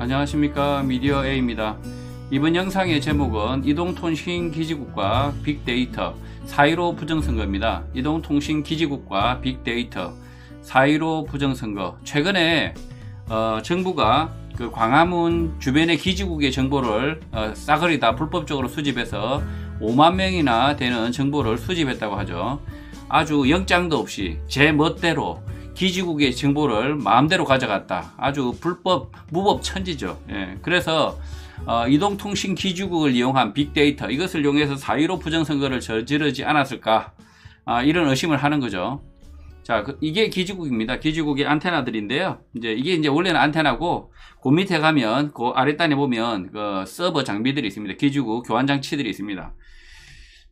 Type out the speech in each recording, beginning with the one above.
안녕하십니까 미디어 A입니다. 이번 영상의 제목은 이동통신기지국과 빅데이터 4.15 부정선거입니다. 이동통신기지국과 빅데이터 4.15 부정선거 최근에 어, 정부가 그 광화문 주변의 기지국의 정보를 어, 싸그리 다 불법적으로 수집해서 5만 명이나 되는 정보를 수집했다고 하죠. 아주 영장도 없이 제 멋대로 기지국의 정보를 마음대로 가져갔다. 아주 불법, 무법 천지죠. 예, 그래서 어, 이동통신 기지국을 이용한 빅데이터 이것을 이용해서 4 1로 부정선거를 저지르지 않았을까 아, 이런 의심을 하는 거죠. 자, 그, 이게 기지국입니다. 기지국의 안테나들인데요. 이제 이게 이제 원래는 안테나고 그 밑에 가면 그 아랫단에 보면 그 서버 장비들이 있습니다. 기지국 교환 장치들이 있습니다.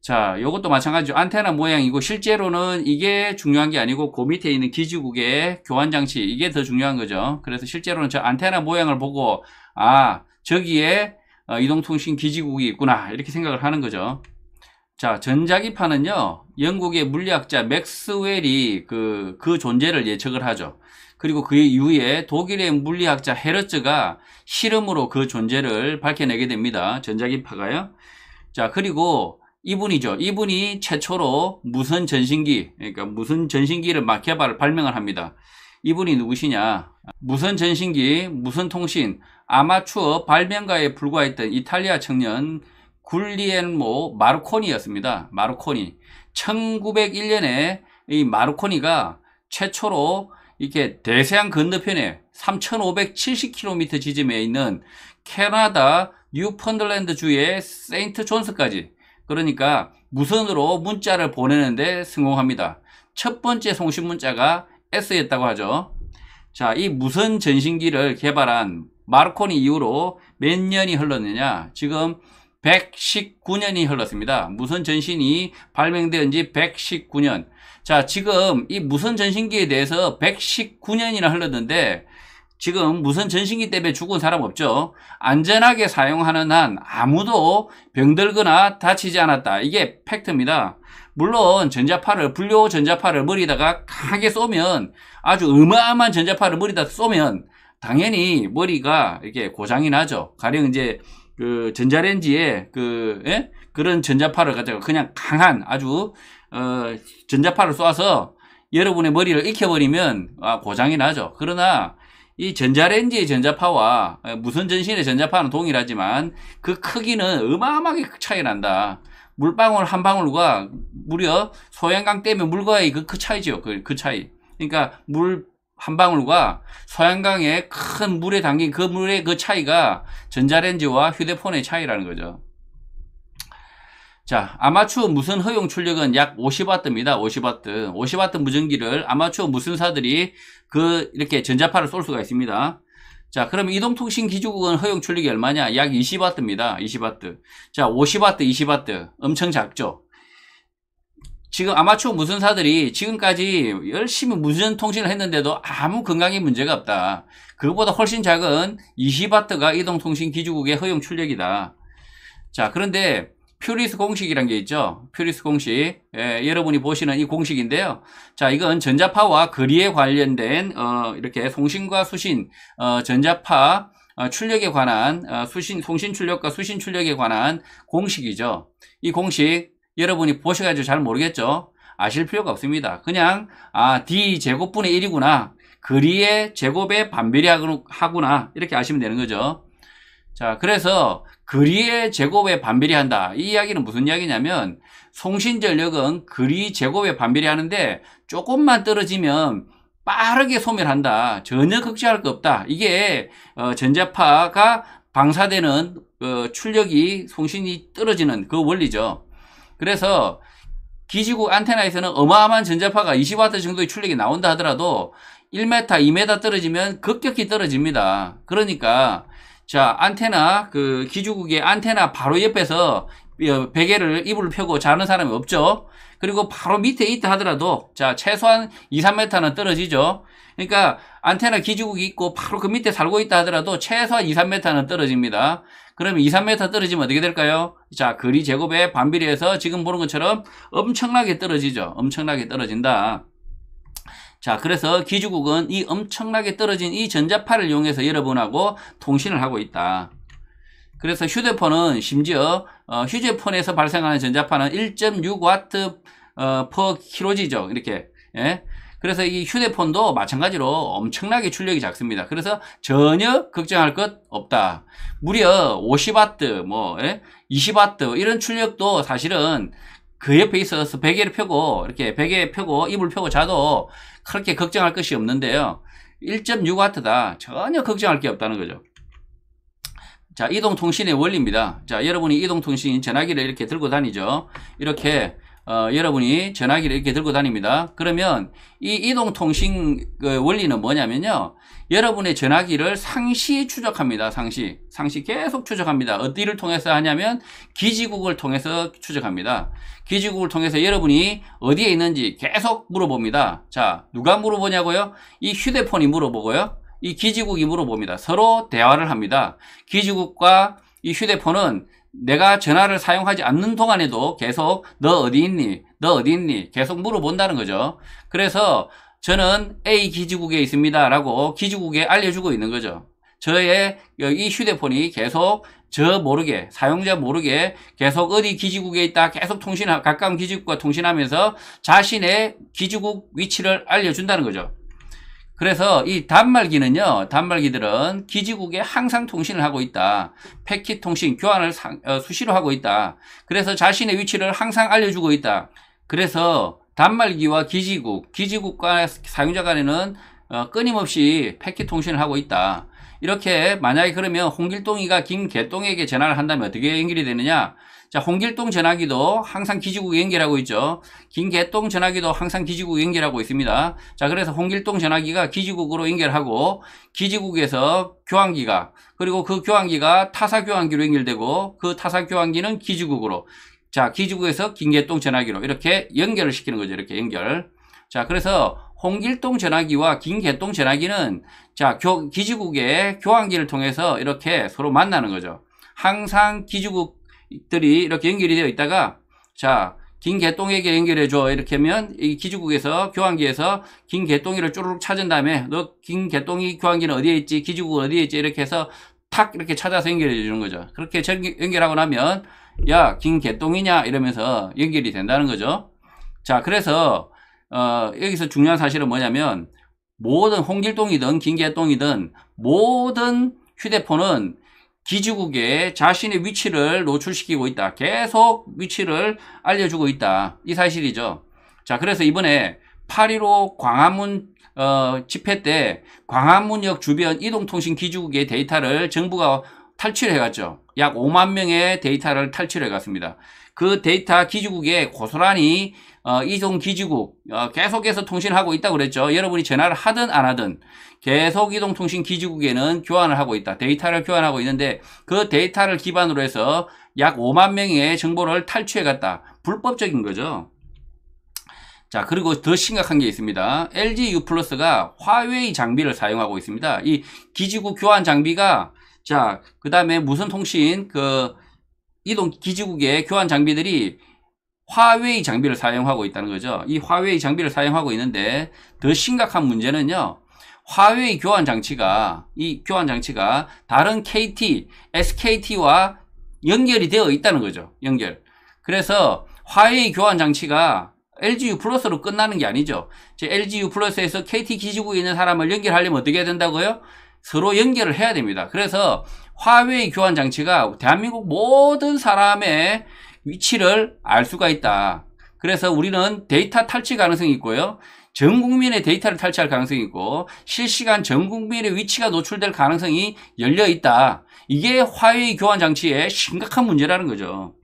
자, 이것도 마찬가지죠. 안테나 모양이고 실제로는 이게 중요한 게 아니고 그 밑에 있는 기지국의 교환 장치 이게 더 중요한 거죠. 그래서 실제로는 저 안테나 모양을 보고 아 저기에 어, 이동통신 기지국이 있구나 이렇게 생각을 하는 거죠. 자, 전자기파는요 영국의 물리학자 맥스웰이 그, 그 존재를 예측을 하죠. 그리고 그 이후에 독일의 물리학자 헤르츠가 실험으로 그 존재를 밝혀내게 됩니다. 전자기파가요. 자, 그리고 이분이죠. 이분이 최초로 무선 전신기, 그러니까 무선 전신기를 막 개발을 발명을 합니다. 이분이 누구시냐? 무선 전신기, 무선 통신, 아마추어 발명가에 불과했던 이탈리아 청년 굴리엔모 마르코니였습니다. 마르코니. 1901년에 이 마르코니가 최초로 이렇게 대세양 건너편에 3,570km 지점에 있는 캐나다 뉴펀들랜드 주의 세인트 존스까지 그러니까 무선으로 문자를 보내는데 성공합니다. 첫 번째 송신 문자가 S였다고 하죠. 자, 이 무선 전신기를 개발한 마르코니 이후로 몇 년이 흘렀느냐? 지금 119년이 흘렀습니다. 무선 전신이 발명된 지 119년. 자, 지금 이 무선 전신기에 대해서 119년이나 흘렀는데 지금 무슨 전신기 때문에 죽은 사람 없죠. 안전하게 사용하는 한 아무도 병들거나 다치지 않았다. 이게 팩트입니다. 물론 전자파를 불료 전자파를 머리다가 강하게 쏘면 아주 어마어마한 전자파를 머리다 쏘면 당연히 머리가 이렇게 고장이 나죠. 가령 이제 그 전자레인지에 그 에? 예? 그런 전자파를 가지고 그냥 강한 아주 어 전자파를 쏴서 여러분의 머리를 익혀버리면 아 고장이 나죠. 그러나 이 전자레인지의 전자파와 무선 전신의 전자파는 동일하지만 그 크기는 어마어마하게 차이 난다. 물방울 한 방울과 무려 소양강 댐의 물과의 그, 그 차이죠. 그, 그 차이. 그러니까 물 한 방울과 소양강의 큰 물에 담긴 그 물의 그 차이가 전자레인지와 휴대폰의 차이라는 거죠. 자, 아마추어 무슨 허용 출력은 약5 0와트입니다 50W. 50W 무전기를 아마추어 무슨사들이그 이렇게 전자파를 쏠 수가 있습니다. 자, 그럼 이동통신기지국은 허용 출력이 얼마냐? 약2 0와트입니다 20W. 자, 5 0와트2 0와트 엄청 작죠? 지금 아마추어 무선사들이 지금까지 열심히 무선통신을 했는데도 아무 건강에 문제가 없다. 그것보다 훨씬 작은 20W가 이동통신기지국의 허용 출력이다. 자, 그런데 퓨리스 공식이란 게 있죠. 퓨리스 공식. 예, 여러분이 보시는 이 공식인데요. 자, 이건 전자파와 거리에 관련된 어, 이렇게 송신과 수신, 어, 전자파 어, 출력에 관한 어, 수신, 송신 출력과 수신 출력에 관한 공식이죠. 이 공식 여러분이 보셔가지고 잘 모르겠죠. 아실 필요가 없습니다. 그냥 아 d 제곱분의 1이구나. 거리의 제곱의 반비례하구나 이렇게 아시면 되는 거죠. 자, 그래서 그리의 제곱에 반비례 한다. 이 이야기는 무슨 이야기냐면 송신전력은 그리 제곱에 반비례 하는데 조금만 떨어지면 빠르게 소멸한다. 전혀 걱정할 거 없다. 이게 어, 전자파가 방사되는 어, 출력이 송신이 떨어지는 그 원리죠. 그래서 기지국 안테나에서는 어마어마한 전자파가 20W 정도의 출력이 나온다 하더라도 1m, 2m 떨어지면 급격히 떨어집니다. 그러니까 자, 안테나, 그 기주국의 안테나 바로 옆에서 어, 베개를 이불을 펴고 자는 사람이 없죠. 그리고 바로 밑에 있다 하더라도 자, 최소한 2, 3m는 떨어지죠. 그러니까 안테나 기지국이 있고 바로 그 밑에 살고 있다 하더라도 최소한 2, 3m는 떨어집니다. 그러면 2, 3m 떨어지면 어떻게 될까요? 자, 거리 제곱에 반비례해서 지금 보는 것처럼 엄청나게 떨어지죠. 엄청나게 떨어진다. 자 그래서 기주국은 이 엄청나게 떨어진 이 전자파를 이용해서 여러분하고 통신을 하고 있다. 그래서 휴대폰은 심지어 어, 휴대폰에서 발생하는 전자파는 1 6 와트 p 어, e 로지죠 이렇게 예? 그래서 이 휴대폰도 마찬가지로 엄청나게 출력이 작습니다. 그래서 전혀 걱정할 것 없다. 무려 5 0 와트 뭐, 예? 2 0 와트 이런 출력도 사실은 그 옆에 있어서 베개를 펴고 이렇게 베개 펴고 이불 펴고 자도 그렇게 걱정할 것이 없는데요. 1.6W다. 전혀 걱정할 게 없다는 거죠. 자, 이동통신의 원리입니다. 자, 여러분이 이동통신 전화기를 이렇게 들고 다니죠. 이렇게 어, 여러분이 전화기를 이렇게 들고 다닙니다. 그러면 이 이동통신 그 원리는 뭐냐면요. 여러분의 전화기를 상시 추적합니다. 상시. 상시 계속 추적합니다. 어디를 통해서 하냐면 기지국을 통해서 추적합니다. 기지국을 통해서 여러분이 어디에 있는지 계속 물어봅니다. 자, 누가 물어보냐고요? 이 휴대폰이 물어보고요. 이 기지국이 물어봅니다. 서로 대화를 합니다. 기지국과 이 휴대폰은 내가 전화를 사용하지 않는 동안에도 계속 너 어디 있니? 너 어디 있니? 계속 물어본다는 거죠. 그래서 저는 A 기지국에 있습니다. 라고 기지국에 알려주고 있는 거죠. 저의 이 휴대폰이 계속 저 모르게 사용자 모르게 계속 어디 기지국에 있다 계속 통신 가까운 기지국과 통신하면서 자신의 기지국 위치를 알려준다는 거죠. 그래서 이 단말기는요, 단말기들은 기지국에 항상 통신을 하고 있다. 패킷 통신, 교환을 어, 수시로 하고 있다. 그래서 자신의 위치를 항상 알려주고 있다. 그래서 단말기와 기지국, 기지국과 사용자 간에는 어, 끊임없이 패킷 통신을 하고 있다. 이렇게 만약에 그러면 홍길동이가 김개똥에게 전화를 한다면 어떻게 연결이 되느냐? 자, 홍길동 전화기도 항상 기지국 연결하고 있죠. 김개똥 전화기도 항상 기지국 연결하고 있습니다. 자, 그래서 홍길동 전화기가 기지국으로 연결하고 기지국에서 교환기가 그리고 그 교환기가 타사 교환기로 연결되고 그 타사 교환기는 기지국으로 자, 기지국에서 긴계동 전화기로 이렇게 연결을 시키는 거죠. 이렇게 연결. 자, 그래서 홍길동 전화기와 긴계동 전화기는 자, 교, 기지국의 교환기를 통해서 이렇게 서로 만나는 거죠. 항상 기지국들이 이렇게 연결이 되어 있다가 자, 긴개똥에게 연결해줘. 이렇게 하면, 이 기지국에서, 교환기에서 긴개똥이를 쪼르륵 찾은 다음에, 너 긴개똥이 교환기는 어디에 있지? 기지국은 어디에 있지? 이렇게 해서 탁 이렇게 찾아서 연결해 주는 거죠. 그렇게 연결하고 나면 야, 긴 개똥이냐 이러면서 연결이 된다는 거죠. 자, 그래서 어, 여기서 중요한 사실은 뭐냐면 모든 홍길동이든 긴개똥이든 모든 휴대폰은 기지국에 자신의 위치를 노출시키고 있다. 계속 위치를 알려주고 있다. 이 사실이죠. 자, 그래서 이번에 8.15 광화문 어, 집회 때 광화문역 주변 이동통신 기지국의 데이터를 정부가 탈출해갔죠. 약 5만 명의 데이터를 탈출해갔습니다. 그 데이터 기지국에 고스란히 어, 이동 기지국 어, 계속해서 통신하고 있다 고 그랬죠. 여러분이 전화를 하든 안 하든 계속 이동 통신 기지국에는 교환을 하고 있다. 데이터를 교환하고 있는데 그 데이터를 기반으로 해서 약 5만 명의 정보를 탈취해 갔다. 불법적인 거죠. 자 그리고 더 심각한 게 있습니다. LG U 플러스가 화웨이 장비를 사용하고 있습니다. 이 기지국 교환 장비가 자 그 다음에 무선 통신 그 이동 기지국의 교환 장비들이 화웨이 장비를 사용하고 있다는 거죠. 이 화웨이 장비를 사용하고 있는데 더 심각한 문제는요. 화웨이 교환 장치가 이 교환 장치가 다른 KT, SKT와 연결이 되어 있다는 거죠. 연결. 그래서 화웨이 교환 장치가 LGU 플러스로 끝나는 게 아니죠. LGU 플러스에서 KT 기지국에 있는 사람을 연결하려면 어떻게 해야 된다고요? 서로 연결을 해야 됩니다. 그래서 화웨이 교환 장치가 대한민국 모든 사람의 위치를 알 수가 있다. 그래서 우리는 데이터 탈취 가능성이 있고요. 전 국민의 데이터를 탈취할 가능성이 있고 실시간 전 국민의 위치가 노출될 가능성이 열려 있다. 이게 화웨이 교환 장치의 심각한 문제라는 거죠.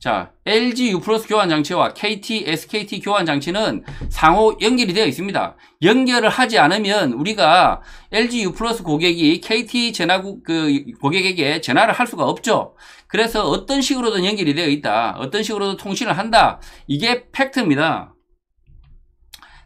자, LG U 플러스 교환 장치와 KT, SKT 교환 장치는 상호 연결이 되어 있습니다. 연결을 하지 않으면 우리가 LG U 플러스 고객이 KT 전화 그 고객에게 전화를 할 수가 없죠. 그래서 어떤 식으로든 연결이 되어 있다. 어떤 식으로든 통신을 한다. 이게 팩트입니다.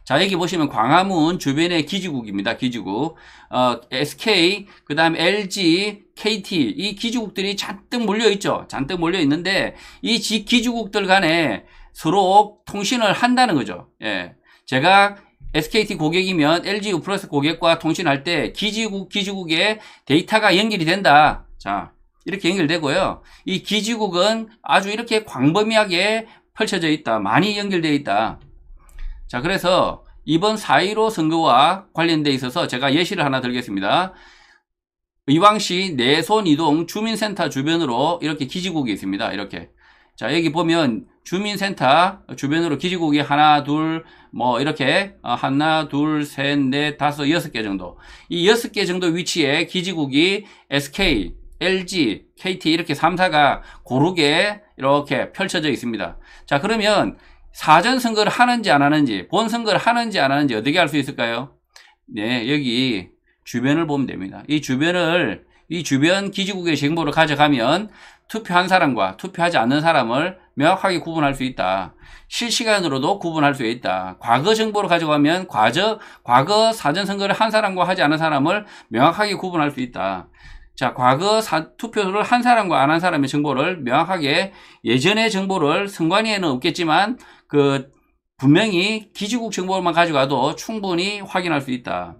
자 여기 보시면 광화문 주변의 기지국입니다. 기지국 어, SK 그 다음 LG KT 이 기지국들이 잔뜩 몰려 있죠. 잔뜩 몰려 있는데 이 기지국들 간에 서로 통신을 한다는 거죠. 예. 제가 SKT 고객이면 LG U 플러스 고객과 통신할 때 기지국 기지국에 데이터가 연결이 된다. 자 이렇게 연결되고요. 이 기지국은 아주 이렇게 광범위하게 펼쳐져 있다. 많이 연결되어 있다. 자, 그래서 이번 4.15 선거와 관련돼 있어서 제가 예시를 하나 들겠습니다. 의왕시 내손이동 주민센터 주변으로 이렇게 기지국이 있습니다. 이렇게. 자, 여기 보면 주민센터 주변으로 기지국이 하나, 둘, 뭐, 이렇게 어, 하나, 둘, 셋, 넷, 다섯, 여섯 개 정도. 이 여섯 개 정도 위치에 기지국이 SK, LG, KT 이렇게 3사가 고르게 이렇게 펼쳐져 있습니다. 자, 그러면 사전 선거를 하는지 안 하는지 본 선거를 하는지 안 하는지 어떻게 알 수 있을까요? 네, 여기 주변을 보면 됩니다. 이 주변을 이 주변 기지국의 정보를 가져가면 투표한 사람과 투표하지 않는 사람을 명확하게 구분할 수 있다. 실시간으로도 구분할 수 있다. 과거 정보를 가져가면 과저 과거 사전 선거를 한 사람과 하지 않은 사람을 명확하게 구분할 수 있다. 자, 과거 사, 투표를 한 사람과 안 한 사람의 정보를 명확하게 예전의 정보를 선관위에는 없겠지만 그 분명히 기지국 정보만 가져가도 충분히 확인할 수 있다.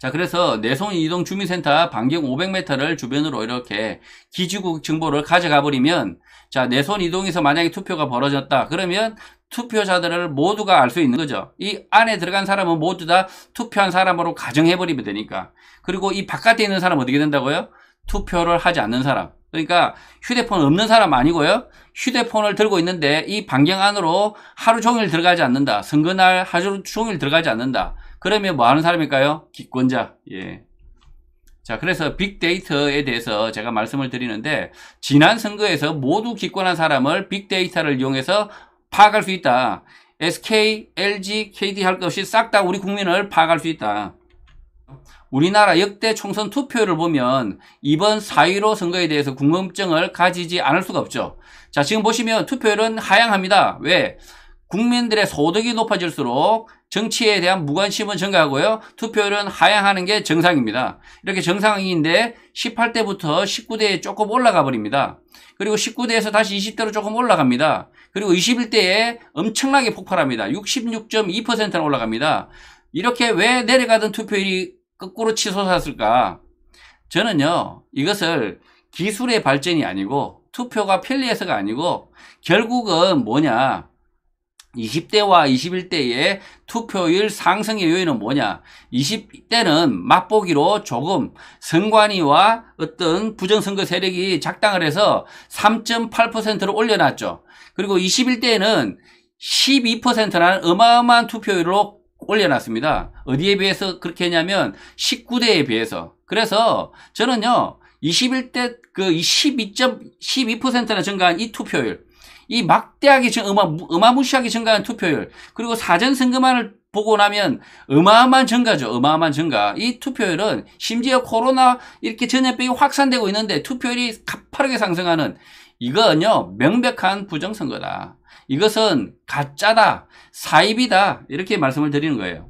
자, 그래서 내손 이동 주민센터 반경 500m를 주변으로 이렇게 기지국 정보를 가져가 버리면 자, 내손 이동에서 만약에 투표가 벌어졌다. 그러면 투표자들을 모두가 알 수 있는 거죠. 이 안에 들어간 사람은 모두 다 투표한 사람으로 가정해 버리면 되니까. 그리고 이 바깥에 있는 사람 어떻게 된다고요? 투표를 하지 않는 사람. 그러니까 휴대폰 없는 사람 아니고요. 휴대폰을 들고 있는데 이 반경 안으로 하루 종일 들어가지 않는다. 선거날 하루 종일 들어가지 않는다. 그러면 뭐 하는 사람일까요? 기권자. 예. 자, 그래서 빅데이터에 대해서 제가 말씀을 드리는데 지난 선거에서 모두 기권한 사람을 빅데이터를 이용해서 파악할 수 있다. SK, LG, KD 할 것 없이 싹 다 우리 국민을 파악할 수 있다. 우리나라 역대 총선 투표율을 보면 이번 4.15 선거에 대해서 궁금증을 가지지 않을 수가 없죠. 자, 지금 보시면 투표율은 하향합니다. 왜? 국민들의 소득이 높아질수록 정치에 대한 무관심은 증가하고요. 투표율은 하향하는 게 정상입니다. 이렇게 정상인데 18대부터 19대에 조금 올라가 버립니다. 그리고 19대에서 다시 20대로 조금 올라갑니다. 그리고 21대에 엄청나게 폭발합니다. 66.2%나 올라갑니다. 이렇게 왜 내려가던 투표율이 거꾸로 치솟았을까? 저는요, 이것을 기술의 발전이 아니고 투표가 편리해서가 아니고 결국은 뭐냐? 20대와 21대의 투표율 상승의 요인은 뭐냐? 20대는 맛보기로 조금 선관위와 어떤 부정선거 세력이 작당을 해서 3.8%를 올려놨죠. 그리고 21대에는 12%라는 어마어마한 투표율로 올려놨습니다. 어디에 비해서 그렇게 했냐면 19대에 비해서. 그래서 저는요, 21대 그 12. 12%나 증가한 이 투표율, 이 막대하게 어마, 어마무시하게 증가한 투표율, 그리고 사전 선거만을 보고 나면 어마어마한 증가죠. 어마어마한 증가. 이 투표율은 심지어 코로나 이렇게 전염병이 확산되고 있는데 투표율이 가파르게 상승하는 이건요 명백한 부정선거다. 이것은 가짜다, 사입이다 이렇게 말씀을 드리는 거예요.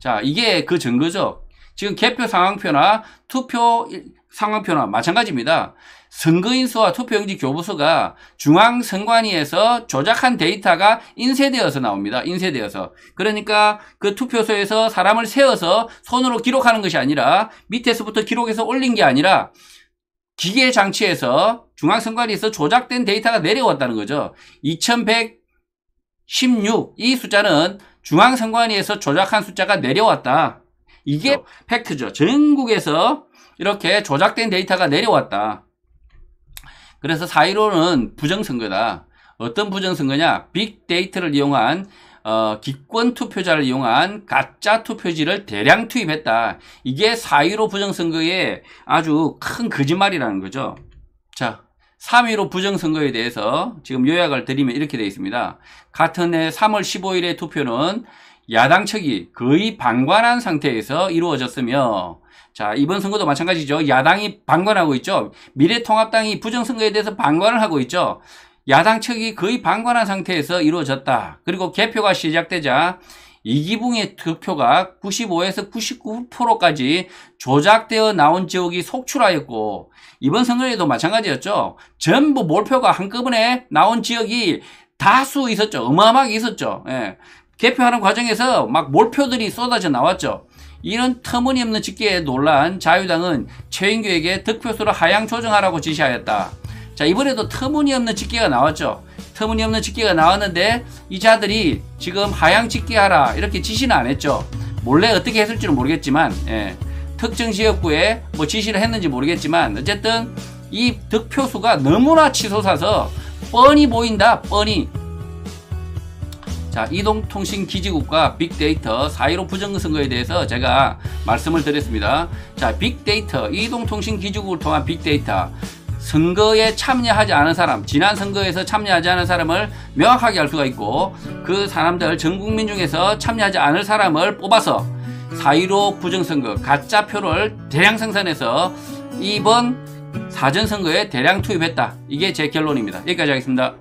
자, 이게 그 증거죠. 지금 개표 상황표나 투표 상황표나 마찬가지입니다. 선거인수와 투표용지 교부수가 중앙선관위에서 조작한 데이터가 인쇄되어서 나옵니다. 인쇄되어서. 그러니까 그 투표소에서 사람을 세워서 손으로 기록하는 것이 아니라 밑에서부터 기록해서 올린 게 아니라 기계 장치에서 중앙선관위에서 조작된 데이터가 내려왔다는 거죠. 2116 이 숫자는 중앙선관위에서 조작한 숫자가 내려왔다. 이게 그렇죠. 팩트죠. 전국에서 이렇게 조작된 데이터가 내려왔다. 그래서 4.15는 부정선거다. 어떤 부정선거냐? 빅데이터를 이용한 어, 기권 투표자를 이용한 가짜 투표지를 대량 투입했다. 이게 4.15부정선거에 아주 큰 거짓말이라는 거죠. 자, 3.15 부정선거에 대해서 지금 요약을 드리면 이렇게 되어 있습니다. 같은 해 3월 15일의 투표는 야당 측이 거의 방관한 상태에서 이루어졌으며 자 이번 선거도 마찬가지죠. 야당이 방관하고 있죠. 미래통합당이 부정선거에 대해서 방관을 하고 있죠. 야당 측이 거의 방관한 상태에서 이루어졌다. 그리고 개표가 시작되자 이기붕의 득표가 95에서 99%까지 조작되어 나온 지역이 속출하였고 이번 선거에도 마찬가지였죠. 전부 몰표가 한꺼번에 나온 지역이 다수 있었죠. 어마어마하게 있었죠. 예. 개표하는 과정에서 막 몰표들이 쏟아져 나왔죠. 이런 터무니없는 집계에 놀란 자유당은 최인규에게 득표수를 하향 조정하라고 지시하였다. 자, 이번에도 터무니없는 집계가 나왔죠. 터무니없는 집계가 나왔는데 이 자들이 지금 하향 집계하라 이렇게 지시는 안 했죠. 몰래 어떻게 했을지는 모르겠지만 예, 특정 지역구에 뭐 지시를 했는지 모르겠지만 어쨌든 이 득표수가 너무나 치솟아서 뻔히 보인다 뻔히 자 이동통신기지국과 빅데이터 4.15 부정선거에 대해서 제가 말씀을 드렸습니다 자 빅데이터 이동통신기지국을 통한 빅데이터 선거에 참여하지 않은 사람, 지난 선거에서 참여하지 않은 사람을 명확하게 알 수가 있고 그 사람들 전 국민 중에서 참여하지 않을 사람을 뽑아서 사이로 부정선거, 가짜 표를 대량 생산해서 이번 사전선거에 대량 투입했다. 이게 제 결론입니다. 여기까지 하겠습니다.